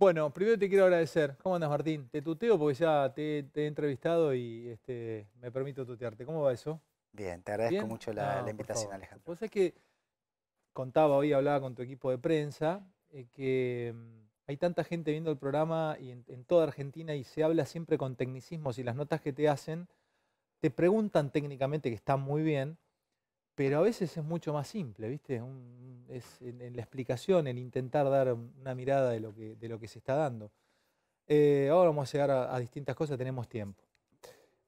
Bueno, primero te quiero agradecer. ¿Cómo andas, Martín? Te tuteo porque ya te, he entrevistado y este, me permito tutearte. ¿Cómo va eso? Bien, te agradezco mucho la, invitación, Alejandro. Vos sabés que contaba hoy, hablaba con tu equipo de prensa, eh, que mm, hay tanta gente viendo el programa en, en, toda Argentina y se habla siempre con tecnicismos y las notas que te hacen te preguntan técnicamente, que está muy bien, pero a veces es mucho más simple, ¿viste? es en, la explicación, en intentar dar una mirada de lo que, de lo que se está dando. Eh, ahora vamos a llegar a, distintas cosas, tenemos tiempo.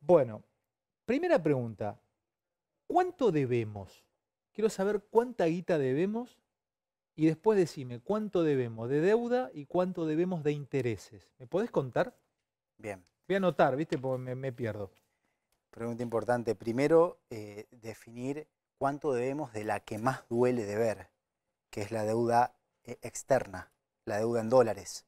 Bueno, primera pregunta, ¿cuánto debemos? Quiero saber cuánta guita debemos y después decime cuánto debemos de deuda y cuánto debemos de intereses. ¿Me podés contar? Bien. Voy a anotar, ¿viste? Porque me, pierdo. Pregunta importante. Primero, eh, definir cuánto debemos de la que más duele de ver, que es la deuda eh, externa, la deuda en dólares,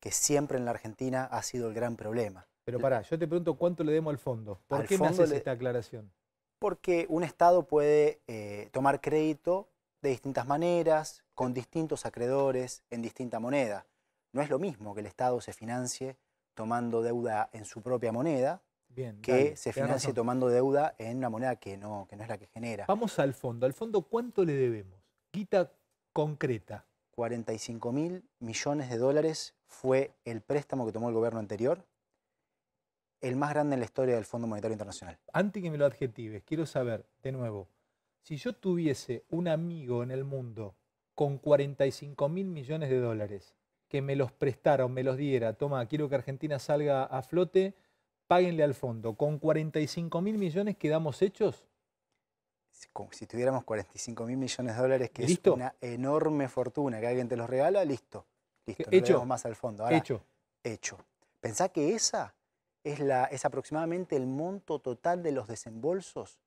que siempre en la Argentina ha sido el gran problema. Pero pará, yo te pregunto cuánto le demos al fondo. ¿Por qué me haces esta aclaración? Porque un Estado puede eh, tomar crédito de distintas maneras, con distintos acreedores, en distinta moneda. No es lo mismo que el Estado se financie tomando deuda en su propia moneda que se financie tomando deuda en una moneda que no, que no es la que genera. Vamos al fondo. Al fondo, ¿cuánto le debemos? Quita concreta. 45 mil millones de dólares fue el préstamo que tomó el gobierno anterior, el más grande en la historia del Fondo Monetario Internacional. Antes que me lo adjetives, quiero saber, de nuevo, si yo tuviese un amigo en el mundo con 45 mil millones de dólares, que me los prestara o me los diera, toma, quiero que Argentina salga a flote, páguenle al fondo. Con 45 mil millones quedamos hechos. si tuviéramos 45 mil millones de dólares, que es una enorme fortuna, que alguien te los regala, listo. Listo, no hecho. más al fondo. hecho. Hecho. Pensá que esa es, la, es aproximadamente el monto total de los desembolsos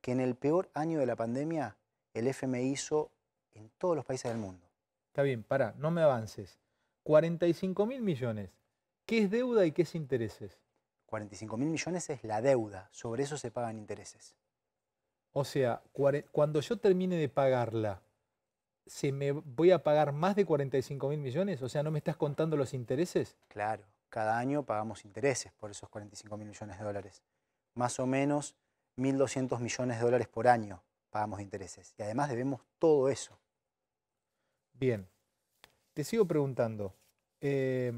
que en el peor año de la pandemia el FMI hizo en todos los países del mundo. Está bien, para, no me avances. 45 mil millones. ¿Qué es deuda y qué es intereses? 45 mil millones es la deuda, sobre eso se pagan intereses. O sea, cuando yo termine de pagarla, ¿se me voy a pagar más de 45 mil millones? O sea, ¿no me estás contando los intereses? Claro, cada año pagamos intereses por esos 45 mil millones de dólares. Más o menos 1.200 millones de dólares por año pagamos intereses. Y además debemos todo eso. Bien, te sigo preguntando. Eh,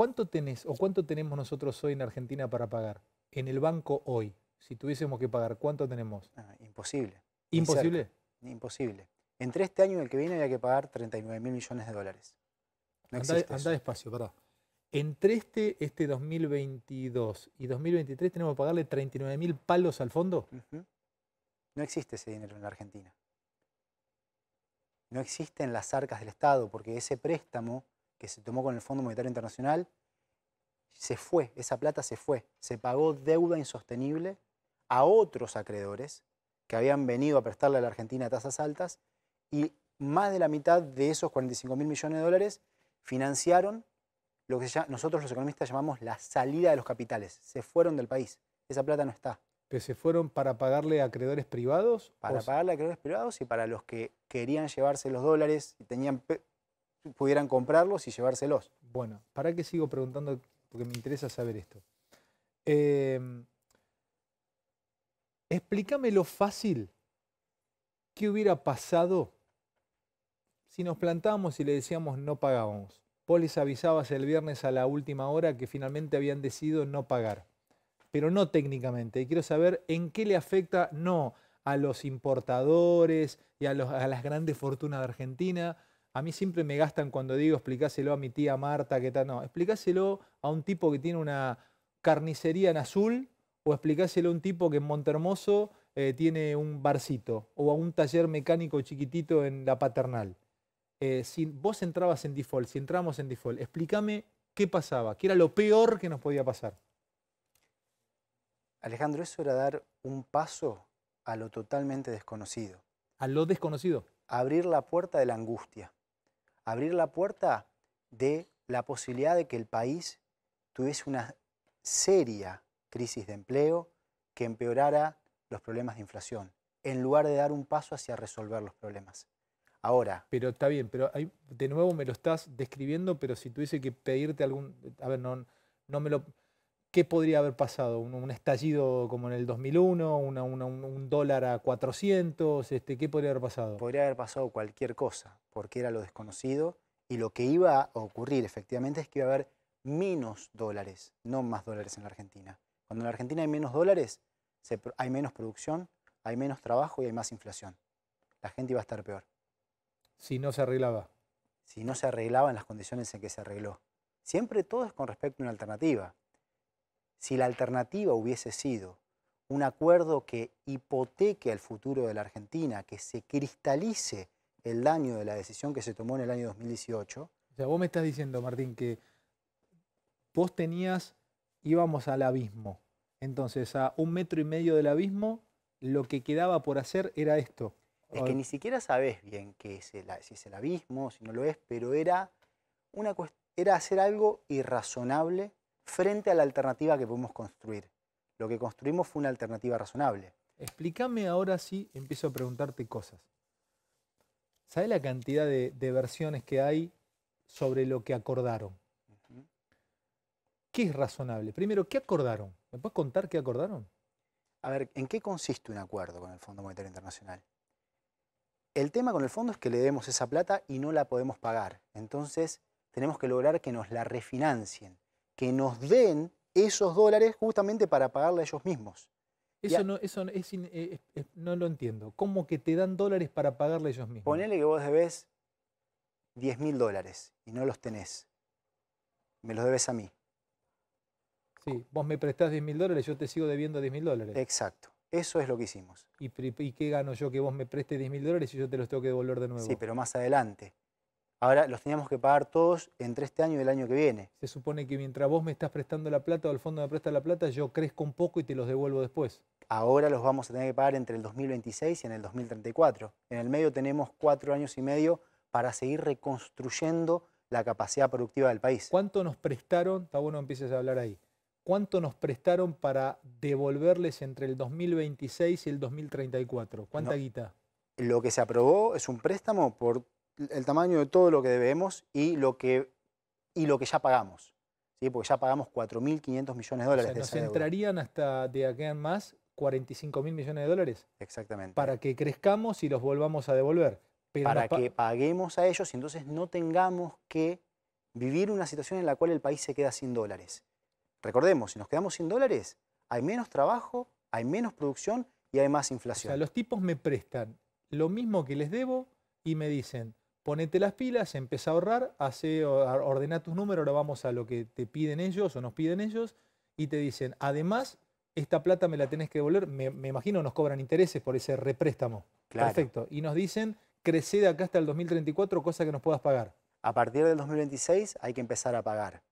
¿Cuánto tenés o cuánto tenemos nosotros hoy en Argentina para pagar? En el banco hoy, si tuviésemos que pagar, ¿cuánto tenemos? Ah, imposible. ¿Imposible? Imposible. Entre este año y el que viene había que pagar 39 mil millones de dólares. anda, despacio, perdón. Entre este, este 2022 y 2023 tenemos que pagarle 39 mil palos al fondo. No existe ese dinero en Argentina. No existe en las arcas del Estado porque ese préstamo que se tomó con el Fondo Monetario Internacional, se fue, esa plata se fue, se pagó deuda insostenible a otros acreedores que habían venido a prestarle a la Argentina tasas altas y más de la mitad de esos 45 mil millones de dólares financiaron lo que nosotros los economistas llamamos la salida de los capitales. Se fueron del país. Esa plata no está. ¿Que se fueron para pagarle a acreedores privados? Para pagarle a acreedores privados y para los que querían llevarse los dólares y tenían pudieran comprarlos y llevárselos. Bueno, ¿para qué sigo preguntando? Porque me interesa saber esto. Em, explícame lo fácil que hubiera pasado si nos plantábamos y le decíamos no pagábamos. Vos les avisabas el viernes a la última hora que finalmente habían decidido no pagar, pero no técnicamente. Y quiero saber en qué le afecta no a los importadores y a las grandes fortunas de Argentina, a mí siempre me gastan cuando digo explicáselo a mi tía Marta, que tal. No, explicáselo a un tipo que tiene una carnicería en azul o explicáselo a un tipo que en Montermoso eh, tiene un barcito o a un taller mecánico chiquitito en la paternal. Eh, si vos entrabas en default, si entramos en default, explícame qué pasaba, qué era lo peor que nos podía pasar. Alejandro, eso era dar un paso a lo totalmente desconocido. ¿A lo desconocido? Abrir la puerta de la angustia abrir la puerta de la posibilidad de que el país tuviese una seria crisis de empleo que empeorara los problemas de inflación, en lugar de dar un paso hacia resolver los problemas. Ahora. Pero está bien, pero de nuevo me lo estás describiendo, pero si tuviese que pedirte algún. A ver, no, no me lo. ¿qué podría haber pasado? ¿Un, estallido como en el 2001? ¿Un dólar a 400? Este, ¿Qué podría haber pasado? Podría haber pasado cualquier cosa, porque era lo desconocido y lo que iba a ocurrir efectivamente es que iba a haber menos dólares, no más dólares en la Argentina. Cuando en la Argentina hay menos dólares, hay menos producción, hay menos trabajo y hay más inflación. La gente iba a estar peor. Si no se arreglaba. Si no se arreglaba en las condiciones en que se arregló. Siempre todo es con respecto a una alternativa. Si la alternativa hubiese sido un acuerdo que hipoteque el futuro de la Argentina, que se cristalice el daño de la decisión que se tomó en el año 2018. O sea, vos me estás diciendo, Martín, que vos tenías, íbamos al abismo. Entonces, a un metro y medio del abismo, lo que quedaba por hacer era esto. Es que ni siquiera sabes bien qué es si es el abismo, si no lo es, pero era, una, era hacer algo irrazonable frente a la alternativa que podemos construir. Lo que construimos fue una alternativa razonable. Explícame ahora si empiezo a preguntarte cosas. ¿Sabes la cantidad de, versiones que hay sobre lo que acordaron? ¿Qué es razonable? Primero, ¿qué acordaron? ¿Me puedes contar qué acordaron? A ver, ¿en qué consiste un acuerdo con el Fondo Monetario Internacional? El tema con el fondo es que le debemos esa plata y no la podemos pagar. Entonces, tenemos que lograr que nos la refinancien que nos den esos dólares justamente para pagarle a ellos mismos. Eso, no, eso eh, es no lo entiendo. ¿Cómo que te dan dólares para pagarle a ellos mismos? Ponele que vos debes 10 mil dólares y no los tenés. Me los debes a mí. Sí, vos me prestás 10 mil dólares, yo te sigo debiendo 10 mil dólares. Exacto. Eso es lo que hicimos. ¿Y, ¿Y, qué gano yo que vos me prestes 10 mil dólares y yo te los tengo que devolver de nuevo? Sí, pero más adelante. Ahora los teníamos que pagar todos entre este año y el año que viene. Se supone que mientras vos me estás prestando la plata o el fondo me presta la plata, yo crezco un poco y te los devuelvo después. Ahora los vamos a tener que pagar entre el 2026 y en el 2034. En el medio tenemos cuatro años y medio para seguir reconstruyendo la capacidad productiva del país. ¿Cuánto nos prestaron? Está bueno empieces a hablar ahí. ¿Cuánto nos prestaron para devolverles entre el 2026 y el 2034? ¿Cuánta guita? Lo que se aprobó es un préstamo por el tamaño de todo lo que debemos y lo que, y lo que ya pagamos. ¿sí? Porque ya pagamos 4.500 millones de dólares. entrarían hasta de aquí en más 45.000 mil millones de dólares. Exactamente. Para que crezcamos y los volvamos a devolver. para que paguemos a ellos y entonces no tengamos que vivir una situación en la cual el país se queda sin dólares. Recordemos, si nos quedamos sin dólares, hay menos trabajo, hay menos producción y hay más inflación. O sea, los tipos me prestan lo mismo que les debo y me dicen, ponete las pilas, empieza a ahorrar, hace, ordena tus números, ahora vamos a lo que te piden ellos o nos piden ellos, y te dicen, además, esta plata me la tenés que devolver, me, imagino nos cobran intereses por ese représtamo. Claro. Perfecto. Y nos dicen, crece de acá hasta el 2034, cosa que nos puedas pagar. A partir del 2026 hay que empezar a pagar.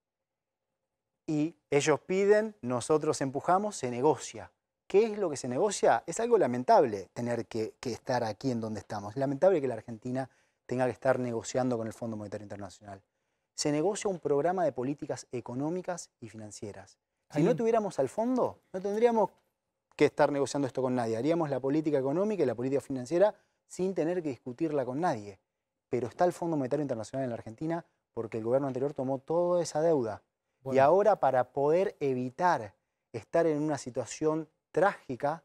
Y ellos piden, nosotros empujamos, se negocia. ¿Qué es lo que se negocia? Es algo lamentable tener que, estar aquí en donde estamos. lamentable que la Argentina tenga que estar negociando con el Fondo Monetario Internacional. Se negocia un programa de políticas económicas y financieras. Si no tuviéramos al fondo, no tendríamos que estar negociando esto con nadie. Haríamos la política económica y la política financiera sin tener que discutirla con nadie. Pero está el Fondo Monetario Internacional en la Argentina porque el gobierno anterior tomó toda esa deuda. Y ahora para poder evitar estar en una situación trágica,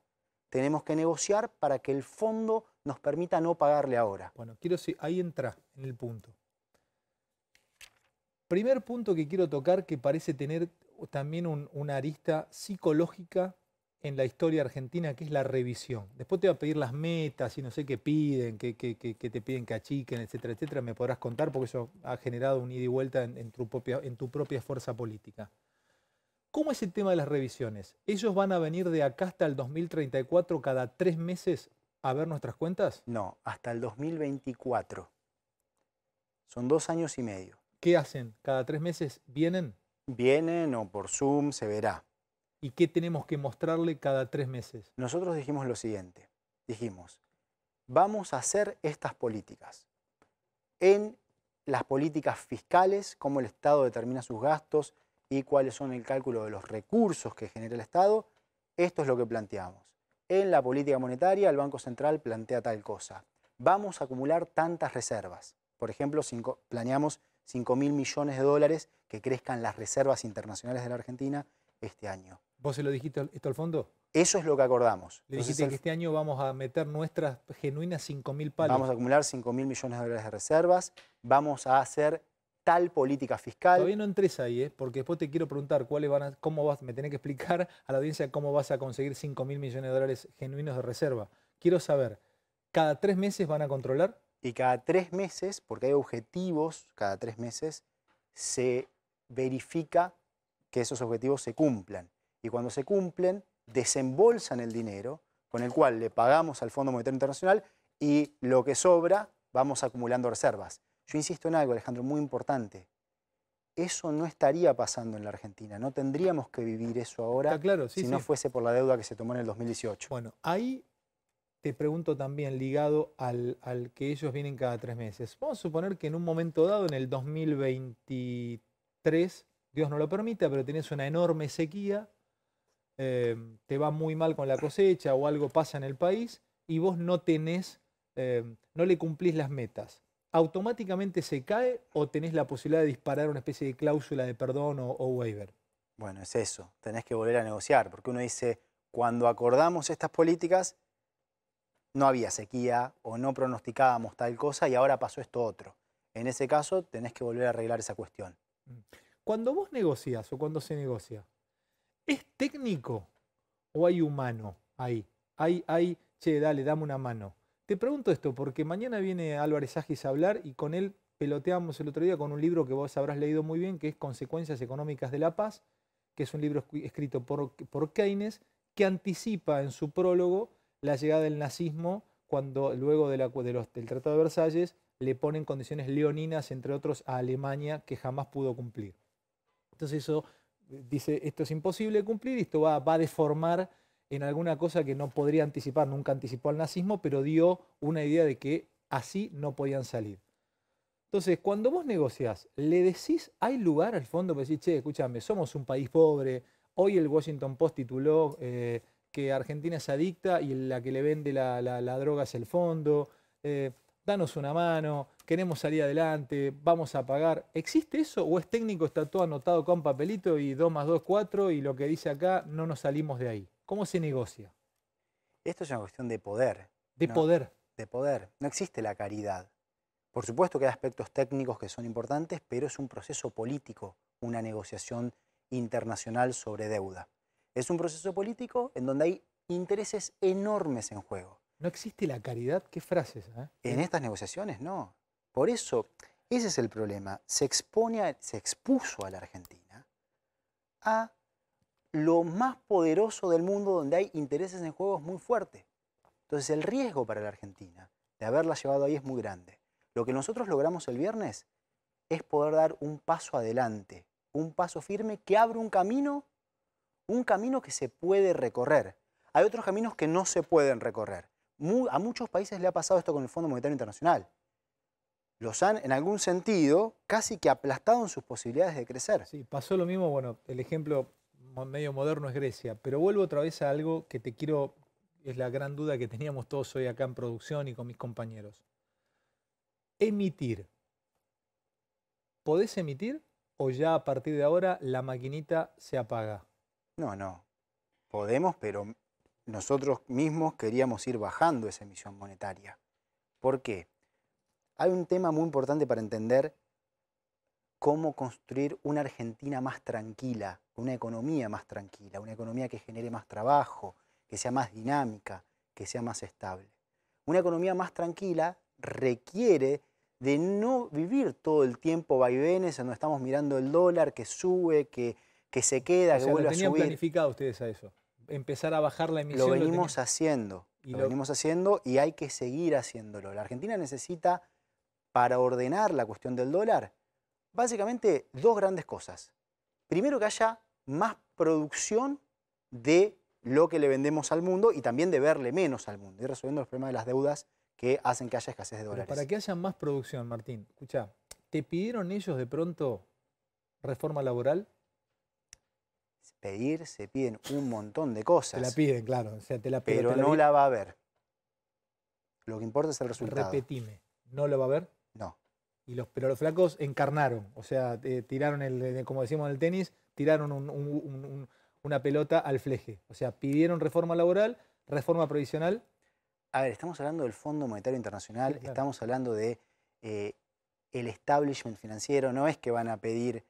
tenemos que negociar para que el fondo nos permita no pagarle ahora. Bueno, quiero ahí entra en el punto. Primer punto que quiero tocar que parece tener también una arista psicológica en la historia argentina, que es la revisión. Después te voy a pedir las metas y no sé qué piden, qué, te piden que achiquen, etcétera, etcétera. Me podrás contar porque eso ha generado un ida y vuelta en, tu, propia, en tu propia fuerza política. ¿Cómo es el tema de las revisiones? Ellos van a venir de acá hasta el 2034 cada tres meses a ver nuestras cuentas? No, hasta el 2024. Son dos años y medio. ¿Qué hacen? ¿Cada tres meses vienen? Vienen o por Zoom se verá. ¿Y qué tenemos que mostrarle cada tres meses? Nosotros dijimos lo siguiente. Dijimos, vamos a hacer estas políticas. En las políticas fiscales, cómo el Estado determina sus gastos y cuáles son el cálculo de los recursos que genera el Estado, esto es lo que planteamos en la política monetaria el Banco Central plantea tal cosa. Vamos a acumular tantas reservas. Por ejemplo, planeamos 5 mil millones de dólares que crezcan las reservas internacionales de la Argentina este año. ¿Vos se lo dijiste esto al fondo? Eso es lo que acordamos. Le dijiste que este año vamos a meter nuestras genuinas 5 mil palos. Vamos a acumular 5 mil millones de dólares de reservas, vamos a hacer tal política fiscal. Todavía no entres ahí, ¿eh? porque después te quiero preguntar cuáles van a, cómo vas, me tenés que explicar a la audiencia cómo vas a conseguir 5.000 millones de dólares genuinos de reserva. Quiero saber, ¿cada tres meses van a controlar? Y cada tres meses, porque hay objetivos, cada tres meses se verifica que esos objetivos se cumplan. Y cuando se cumplen, desembolsan el dinero con el cual le pagamos al Fondo Monetario Internacional y lo que sobra vamos acumulando reservas. Yo insisto en algo, Alejandro, muy importante. Eso no estaría pasando en la Argentina, no tendríamos que vivir eso ahora si no fuese por la deuda que se tomó en el 2018. Bueno, ahí te pregunto también, ligado al, que ellos vienen cada tres meses. Vamos a suponer que en un momento dado, en el 2023, Dios no lo permita, pero tenés una enorme sequía, eh, te va muy mal con la cosecha o algo pasa en el país y vos no tenés, eh, no le cumplís las metas automáticamente se cae o tenés la posibilidad de disparar una especie de cláusula de perdón o, waiver? Bueno, es eso, tenés que volver a negociar, porque uno dice, cuando acordamos estas políticas, no había sequía o no pronosticábamos tal cosa y ahora pasó esto otro. En ese caso, tenés que volver a arreglar esa cuestión. Mm. Cuando vos negocias o cuando se negocia, ¿es técnico o hay humano ahí? Hay, hay, che, dale, dame una mano. Te pregunto esto, porque mañana viene Álvarez Agis a hablar y con él peloteamos el otro día con un libro que vos habrás leído muy bien, que es Consecuencias Económicas de la Paz, que es un libro escrito por, Keynes, que anticipa en su prólogo la llegada del nazismo cuando luego del Tratado de Versalles le ponen condiciones leoninas, entre otros, a Alemania que jamás pudo cumplir. Entonces eso eh, dice, esto es imposible de cumplir, esto va, va a deformar en alguna cosa que no podría anticipar, nunca anticipó al nazismo, pero dio una idea de que así no podían salir. Entonces, cuando vos negociás, le decís, hay lugar al fondo pues decís, che, escúchame, somos un país pobre, hoy el Washington Post tituló eh, que Argentina es adicta y la que le vende la, droga es el fondo, eh, danos una mano, queremos salir adelante, vamos a pagar. ¿Existe eso o es técnico, está todo anotado con papelito y 2 más 2, 4 y lo que dice acá no nos salimos de ahí? ¿Cómo se negocia? Esto es una cuestión de poder. De poder. De poder. No existe la caridad. Por supuesto que hay aspectos técnicos que son importantes, pero es un proceso político, una negociación internacional sobre deuda. Es un proceso político en donde hay intereses enormes en juego. No existe la caridad, qué frases. Eh? En estas negociaciones no. Por eso, ese es el problema. Se, expone se expuso a la Argentina a lo más poderoso del mundo donde hay intereses en juegos muy fuerte. Entonces el riesgo para la Argentina de haberla llevado ahí es muy grande. Lo que nosotros logramos el viernes es poder dar un paso adelante, un paso firme que abre un camino, un camino que se puede recorrer. Hay otros caminos que no se pueden recorrer. a muchos países le ha pasado esto con el Fondo Monetario Internacional. Los han, en algún sentido, casi que aplastado en sus posibilidades de crecer. Sí, pasó lo mismo, bueno, el ejemplo medio moderno es Grecia. Pero vuelvo otra vez a algo que te quiero, es la gran duda que teníamos todos hoy acá en producción y con mis compañeros. Emitir. ¿Podés emitir o ya a partir de ahora la maquinita se apaga? No, no. Podemos, pero nosotros mismos queríamos ir bajando esa emisión monetaria. ¿Por qué? Hay un tema muy importante para entender cómo construir una Argentina más tranquila, una economía más tranquila, una economía que genere más trabajo, que sea más dinámica, que sea más estable. Una economía más tranquila requiere de no vivir todo el tiempo vaivenes en donde estamos mirando el dólar que sube, que, que se queda, que vuelve a subir. ¿Lo tenían planificado ustedes a eso? Empezar a bajar la emisión. Lo venimos haciendo, lo venimos haciendo y hay que seguir haciéndolo. La Argentina necesita, para ordenar la cuestión del dólar, básicamente dos grandes cosas. Primero que haya más producción de lo que le vendemos al mundo y también de verle menos al mundo, y resolviendo los problemas de las deudas que hacen que haya escasez de dólares. para que haya más producción, Martín, escucha, ¿te pidieron ellos de pronto reforma laboral? Pedir, se piden un montón de cosas. Te la piden, claro. la Pero no la va a ver. Lo que importa es el resultado. Repetime, ¿no la va a ver? No. Y los, pero flacos encarnaron, o sea, eh, tiraron, el, eh, como decimos en el tenis, tiraron una pelota al fleje. O sea, pidieron reforma laboral, reforma provisional. A ver, estamos hablando del Fondo Monetario Internacional, estamos hablando del eh, establishment financiero, no es que van a pedir,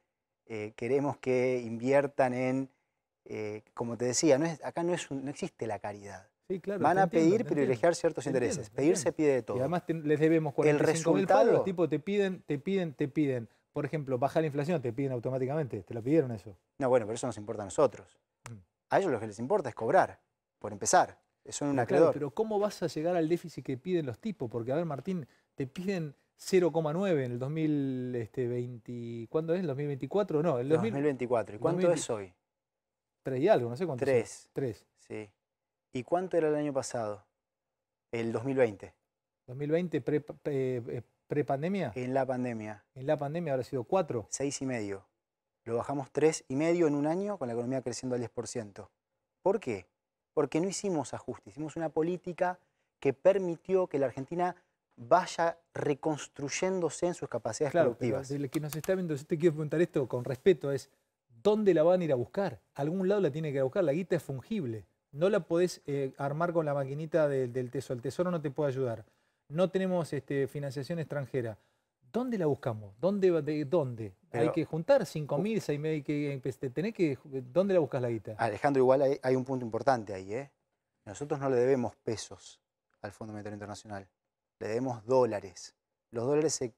queremos que inviertan en, como te decía, acá no, es no existe la caridad. Van a pedir privilegiar ciertos intereses. pedir se pide de todo. Y además les debemos 45 el resultado, mil Tipo, te piden, te piden, te piden. Por ejemplo, bajar la inflación, te piden automáticamente. ¿Te lo pidieron eso? No, bueno, pero eso nos importa a nosotros. Mm. A ellos lo que les importa es cobrar, por empezar. es un acreedor. pero ¿cómo vas a llegar al déficit que piden los tipos? Porque, a ver, Martín, te piden 0,9 en el 2020. Este, ¿Cuándo es? ¿El 2024? No, el 2024. ¿Y cuánto es hoy? Tres y algo, no sé cuánto. Tres. tres Sí. ¿Y cuánto era el año pasado? El 2020. 2020, eh, pre-pandemia. en la pandemia. En la pandemia habrá sido cuatro? Seis y medio. Lo bajamos tres y medio en un año con la economía creciendo al 10%. ¿Por qué? Porque no hicimos ajuste, hicimos una política que permitió que la Argentina vaya reconstruyéndose en sus capacidades productivas. que nos está viendo, si te quiero preguntar esto con respeto, es ¿dónde la van a ir a buscar? algún lado la tiene que buscar, la guita es fungible no la podés eh, armar con la maquinita del tesoro. El tesoro no te puede ayudar. No tenemos este, financiación extranjera. ¿Dónde la buscamos? ¿Dónde? De, dónde? hay que juntar 5.000, mil, que, que, ¿dónde la buscas la guita? Alejandro, igual hay, hay, un punto importante ahí. ¿eh? Nosotros no le debemos pesos al Fondo Monetario Internacional, le debemos dólares. Los dólares se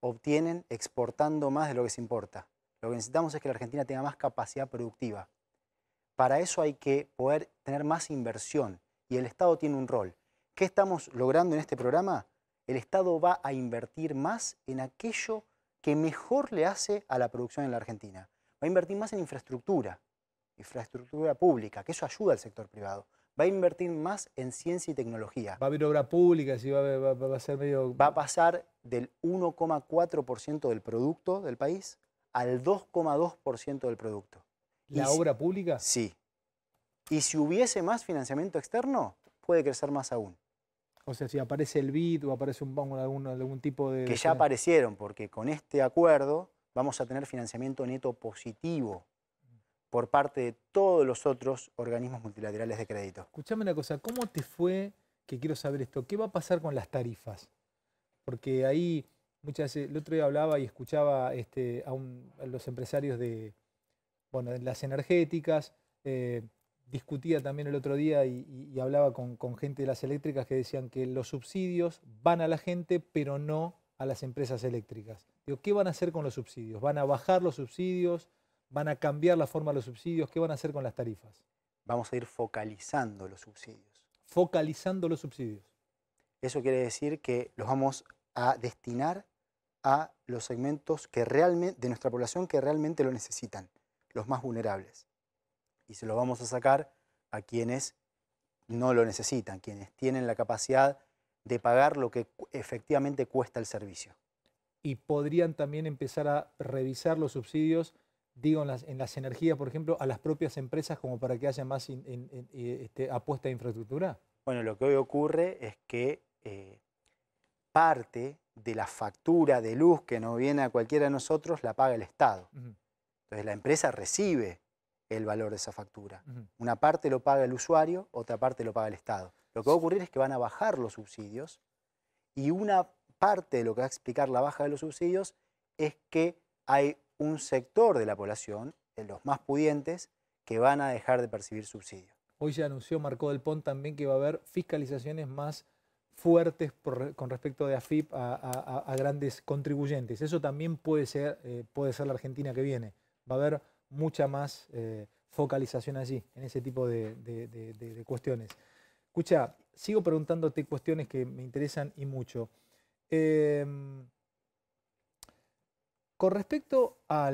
obtienen exportando más de lo que se importa. Lo que necesitamos es que la Argentina tenga más capacidad productiva. Para eso hay que poder tener más inversión y el Estado tiene un rol. ¿Qué estamos logrando en este programa? El Estado va a invertir más en aquello que mejor le hace a la producción en la Argentina. Va a invertir más en infraestructura, infraestructura pública, que eso ayuda al sector privado. Va a invertir más en ciencia y tecnología. Va a haber obra pública, va a medio... Va a pasar del 1,4% del producto del país al 2,2% del producto. ¿La obra pública? Sí. Y si hubiese más financiamiento externo, puede crecer más aún. O sea, si aparece el BID o aparece un, banco algún, algún tipo de... Que ya aparecieron, porque con este acuerdo vamos a tener financiamiento neto positivo por parte de todos los otros organismos multilaterales de crédito. Escuchame una cosa, ¿cómo te fue, que quiero saber esto, qué va a pasar con las tarifas? Porque ahí muchas veces, el otro día hablaba y escuchaba este, a los empresarios de, bueno, las energéticas. Eh, discutía también el otro día y, hablaba con, con, gente de las eléctricas que decían que los subsidios van a la gente, pero no a las empresas eléctricas. Digo, ¿qué van a hacer con los subsidios? ¿Van a bajar los subsidios? ¿Van a cambiar la forma de los subsidios? ¿Qué van a hacer con las tarifas? Vamos a ir focalizando los subsidios. Focalizando los subsidios. Eso quiere decir que los vamos a destinar a los segmentos que realmente, de nuestra población que realmente lo necesitan los más vulnerables. Y se los vamos a sacar a quienes no lo necesitan, quienes tienen la capacidad de pagar lo que efectivamente cuesta el servicio. Y podrían también empezar a revisar los subsidios, digo, en las, energías, por ejemplo, a las propias empresas como para que haya más eh, este, apuesta a infraestructura. Bueno, lo que hoy ocurre es que eh, parte de la factura de luz que nos viene a cualquiera de nosotros la paga el Estado. Entonces la empresa recibe el valor de esa factura. Una parte lo paga el usuario, otra parte lo paga el Estado. Lo que va a ocurrir es que van a bajar los subsidios y una parte de lo que va a explicar la baja de los subsidios es que hay un sector de la población, de los más pudientes, que van a dejar de percibir subsidios. Hoy se anunció Marco del Pont también que va a haber fiscalizaciones más fuertes con respecto de AFIP a, grandes contribuyentes. Eso también puede ser, eh, puede ser la Argentina que viene va a haber mucha más eh, focalización allí, en ese tipo de, cuestiones. Escucha, sigo preguntándote cuestiones que me interesan y mucho. Em, con respecto a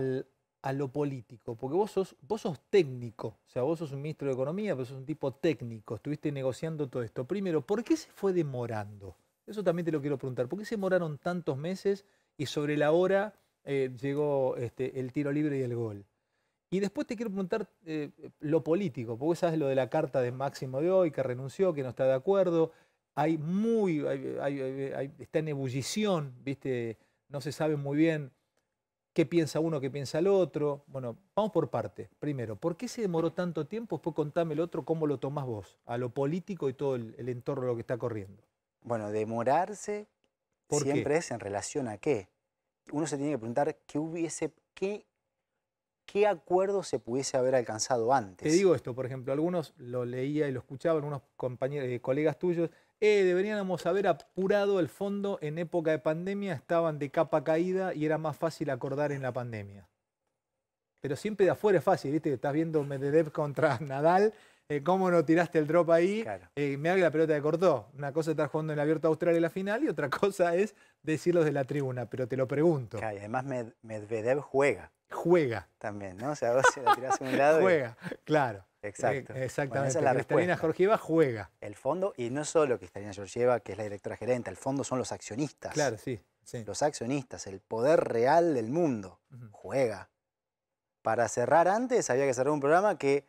lo político, porque vos sos, vos sos técnico, o sea, vos sos un ministro de Economía, vos sos un tipo técnico, estuviste negociando todo esto. Primero, ¿por qué se fue demorando? Eso también te lo quiero preguntar. ¿Por qué se demoraron tantos meses y sobre la hora eh, llegó este, el tiro libre y el gol. Y después te quiero preguntar eh, lo político, porque sabes lo de la carta de Máximo de hoy, que renunció, que no está de acuerdo. Hay muy, está en ebullición, ¿viste? No se sabe muy bien qué piensa uno, qué piensa el otro. Bueno, vamos por parte. Primero, ¿por qué se demoró tanto tiempo? Después contame el otro, cómo lo tomás vos, a lo político y todo el, entorno lo que está corriendo. Bueno, demorarse siempre es en relación a qué uno se tiene que preguntar qué hubiese, qué, acuerdo se pudiese haber alcanzado antes. Te digo esto, por ejemplo, algunos lo leía y lo escuchaban unos compañeros, y eh, colegas tuyos, eh, deberíamos haber apurado el fondo en época de pandemia, estaban de capa caída y era más fácil acordar en la pandemia. Pero siempre de afuera es fácil, ¿viste? Estás viendo Medvedev contra Nadal eh, cómo no tiraste el drop ahí, eh, me haga la pelota de cortó. Una cosa es estar jugando en el Abierto Australia en la final y otra cosa es decirlo de la tribuna, pero te lo pregunto. y además Medvedev juega. Juega. También, ¿no? O sea, vos la tirás a un lado. juega, claro. Exacto. Eh, exactamente. Bueno, es Cristalina Georgieva juega. El fondo, y no solo Cristalina Georgieva, que es la directora gerente, el fondo son los accionistas. Claro, sí. Los accionistas, el poder real del mundo, juega. Para cerrar antes, había que cerrar un programa que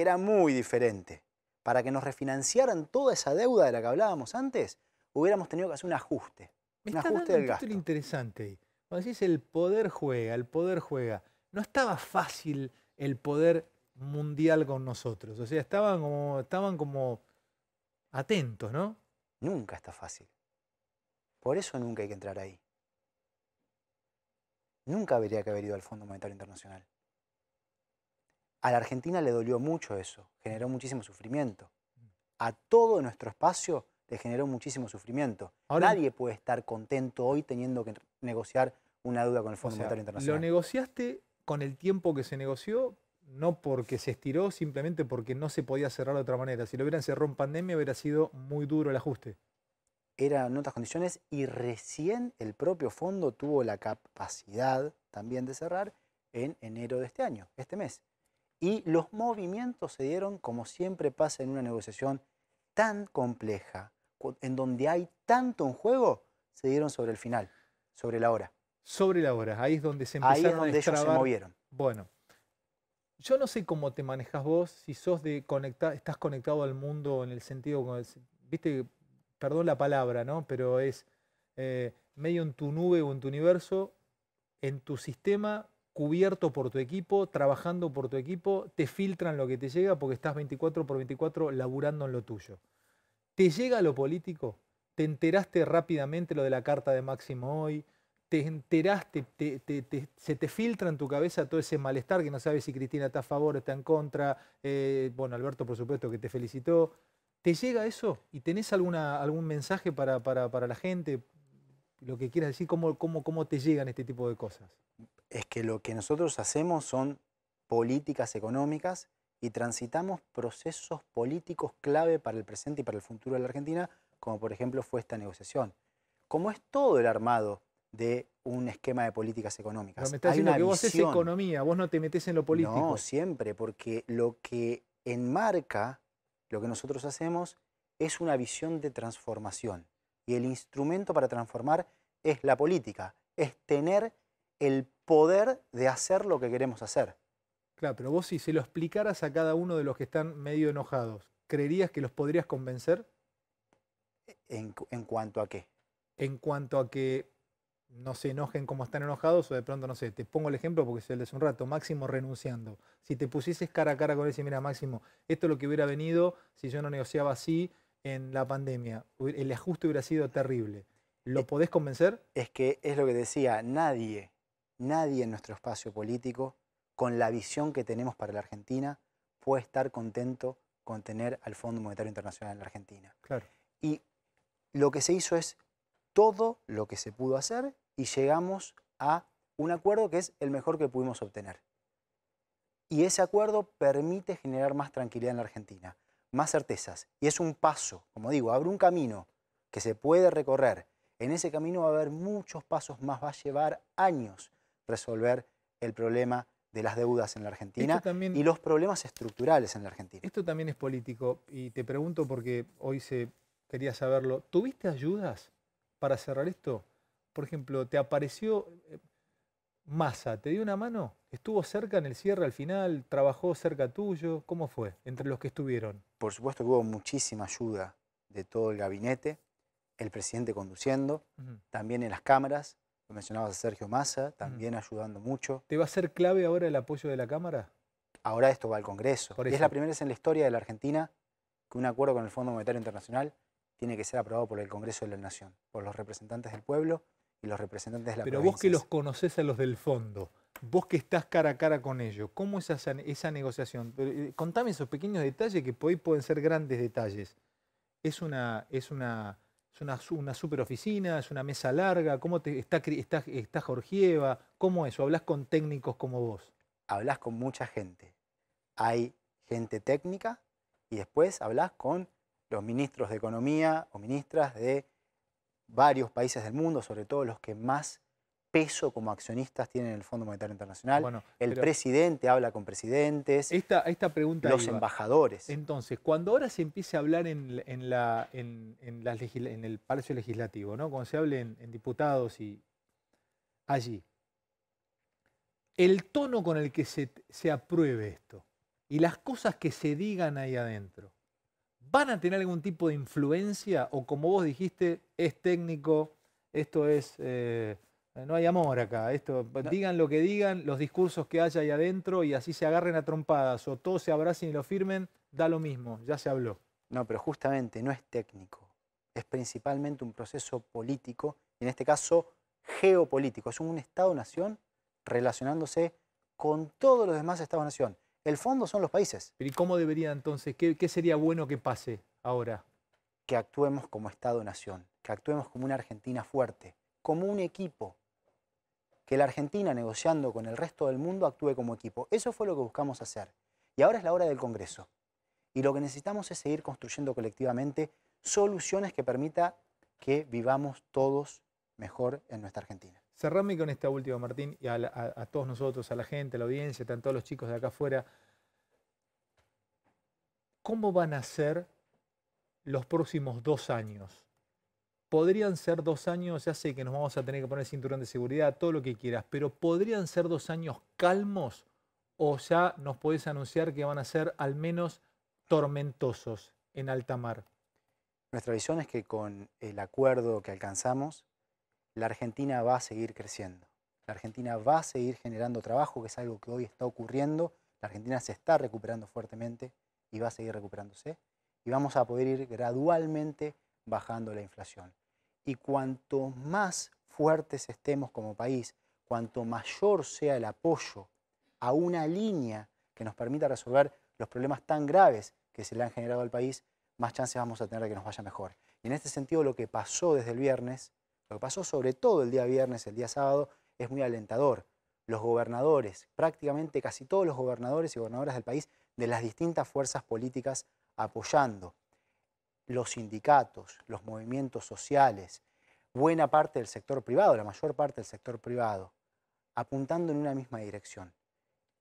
era muy diferente. Para que nos refinanciaran toda esa deuda de la que hablábamos antes, hubiéramos tenido que hacer un ajuste. Me un está ajuste dando un interesante. Cuando decís el poder juega, el poder juega, no estaba fácil el poder mundial con nosotros. O sea, estaban como, estaban como atentos, ¿no? Nunca está fácil. Por eso nunca hay que entrar ahí. Nunca habría que haber ido al Fondo Monetario Internacional. A la Argentina le dolió mucho eso, generó muchísimo sufrimiento. A todo nuestro espacio le generó muchísimo sufrimiento. Nadie puede estar contento hoy teniendo que negociar una deuda con el Fondo Monetario Internacional. Lo negociaste con el tiempo que se negoció, no porque se estiró, simplemente porque no se podía cerrar de otra manera. Si lo hubieran cerrado en pandemia hubiera sido muy duro el ajuste. Eran otras condiciones y recién el propio fondo tuvo la capacidad también de cerrar en enero de este año, este mes y los movimientos se dieron como siempre pasa en una negociación tan compleja, en donde hay tanto en juego, se dieron sobre el final, sobre la hora. Sobre la hora, ahí es donde se empezaron ahí es donde ellos se movieron. Bueno, yo no sé cómo te manejas vos, si sos de conectar, estás conectado al mundo en el sentido, viste, perdón la palabra, ¿no? Pero es eh, medio en tu nube o en tu universo, en tu sistema cubierto por tu equipo, trabajando por tu equipo, te filtran lo que te llega porque estás 24 por 24 laburando en lo tuyo. ¿Te llega lo político? ¿Te enteraste rápidamente lo de la carta de Máximo hoy? ¿Te enteraste? ¿Se te filtra en tu cabeza todo ese malestar que no sabes si Cristina está a favor, o está en contra? Eh, bueno, Alberto, por supuesto, que te felicitó. ¿Te llega eso? ¿Y tenés alguna, algún mensaje para, la gente? Lo que quieras decir, ¿cómo, cómo te llegan este tipo de cosas? es que lo que nosotros hacemos son políticas económicas y transitamos procesos políticos clave para el presente y para el futuro de la Argentina, como por ejemplo fue esta negociación. Como es todo el armado de un esquema de políticas económicas. me estás diciendo que vos visión. haces economía, vos no te metes en lo político. No, siempre, porque lo que enmarca lo que nosotros hacemos es una visión de transformación. Y el instrumento para transformar es la política, es tener el poder de hacer lo que queremos hacer. Claro, pero vos si se lo explicaras a cada uno de los que están medio enojados, ¿creerías que los podrías convencer? ¿En, cuanto a qué? En cuanto a que no se enojen como están enojados o de pronto, no sé, te pongo el ejemplo porque se el de hace un rato, Máximo renunciando. Si te pusieses cara a cara con él y mira Máximo, esto es lo que hubiera venido si yo no negociaba así en la pandemia, el ajuste hubiera sido terrible. ¿Lo podés convencer? Es que es lo que decía, nadie nadie en nuestro espacio político, con la visión que tenemos para la Argentina, puede estar contento con tener al Fondo Monetario Internacional en la Argentina. Claro. Y lo que se hizo es todo lo que se pudo hacer y llegamos a un acuerdo que es el mejor que pudimos obtener. Y ese acuerdo permite generar más tranquilidad en la Argentina, más certezas. Y es un paso, como digo, abre un camino que se puede recorrer. En ese camino va a haber muchos pasos más, va a llevar años resolver el problema de las deudas en la Argentina y los problemas estructurales en la Argentina. Esto también es político y te pregunto porque hoy se quería saberlo. ¿Tuviste ayudas para cerrar esto? Por ejemplo, ¿te apareció eh, Massa? ¿Te dio una mano? ¿Estuvo cerca en el cierre al final? ¿Trabajó cerca tuyo? ¿Cómo fue entre los que estuvieron? Por supuesto que hubo muchísima ayuda de todo el gabinete, el presidente conduciendo, también en las cámaras, lo mencionabas a Sergio Massa, también ayudando mucho. ¿Te va a ser clave ahora el apoyo de la Cámara? Ahora esto va al Congreso. Y es la primera vez en la historia de la Argentina que un acuerdo con el Fondo Monetario Internacional tiene que ser aprobado por el Congreso de la Nación, por los representantes del pueblo y los representantes de la Pero vos que los conocés a los del fondo, vos que estás cara a cara con ellos, ¿cómo es esa, esa negociación? Eh, contame esos pequeños detalles que hoy pueden ser grandes detalles. Es una, es una es una, una super oficina, es una mesa larga, ¿cómo te, está, está, está Jorgieva? ¿Cómo eso? ¿Hablas con técnicos como vos? Hablas con mucha gente. Hay gente técnica y después hablas con los ministros de Economía o ministras de varios países del mundo, sobre todo los que más peso como accionistas tienen el Fondo Monetario Internacional. el presidente habla con presidentes. Esta, esta pregunta. Los embajadores. Entonces, cuando ahora se empiece a hablar en, en, la, en, el Palacio Legislativo, ¿no? Cuando se hable en, diputados y allí, el tono con el que se, apruebe esto y las cosas que se digan ahí adentro, ¿van a tener algún tipo de influencia? O como vos dijiste, es técnico, esto es. Eh, no hay amor acá. Esto, pues, Digan lo que digan, los discursos que haya ahí adentro y así se agarren a trompadas o todos se abracen y lo firmen, da lo mismo, ya se habló. No, pero justamente no es técnico. Es principalmente un proceso político en este caso geopolítico. Es un Estado-nación relacionándose con todos los demás Estados-nación. El fondo son los países. ¿Pero y cómo debería entonces? ¿Qué, qué sería bueno que pase ahora? Que actuemos como Estado-nación, que actuemos como una Argentina fuerte, como un equipo, que la Argentina, negociando con el resto del mundo, actúe como equipo. Eso fue lo que buscamos hacer. Y ahora es la hora del Congreso. Y lo que necesitamos es seguir construyendo colectivamente soluciones que permita que vivamos todos mejor en nuestra Argentina. Cerrame con esta última, Martín, y a, todos nosotros, a la gente, a la audiencia, a todos los chicos de acá afuera. ¿Cómo van a ser los próximos dos años podrían ser dos años, ya sé que nos vamos a tener que poner cinturón de seguridad, todo lo que quieras, pero podrían ser dos años calmos o ya nos podés anunciar que van a ser al menos tormentosos en alta mar. Nuestra visión es que con el acuerdo que alcanzamos, la Argentina va a seguir creciendo. La Argentina va a seguir generando trabajo, que es algo que hoy está ocurriendo. La Argentina se está recuperando fuertemente y va a seguir recuperándose. Y vamos a poder ir gradualmente bajando la inflación. Y cuanto más fuertes estemos como país, cuanto mayor sea el apoyo a una línea que nos permita resolver los problemas tan graves que se le han generado al país, más chances vamos a tener de que nos vaya mejor. Y en este sentido lo que pasó desde el viernes, lo que pasó sobre todo el día viernes, el día sábado, es muy alentador. Los gobernadores, prácticamente casi todos los gobernadores y gobernadoras del país de las distintas fuerzas políticas apoyando los sindicatos, los movimientos sociales, buena parte del sector privado, la mayor parte del sector privado, apuntando en una misma dirección.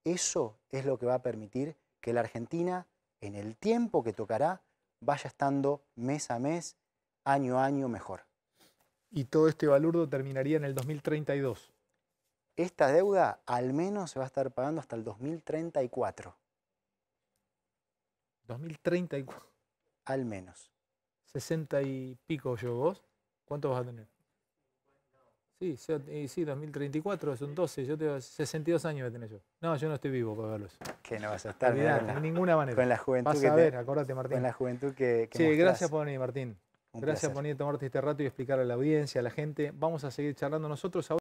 Eso es lo que va a permitir que la Argentina, en el tiempo que tocará, vaya estando mes a mes, año a año mejor. Y todo este balurdo terminaría en el 2032. Esta deuda al menos se va a estar pagando hasta el 2034. 2034. Al menos. 60 y pico yo vos, ¿cuánto vas a tener? Sí, sí, 2034, son 12, yo tengo 62 años que tener yo. No, yo no estoy vivo para Que no vas a estar, de ninguna manera. Con la juventud vas a ver, Martín. Con la juventud que, Sí, gracias por venir, Martín. gracias por venir a tomarte este rato y explicar a la audiencia, a la gente. Vamos a seguir charlando nosotros ahora.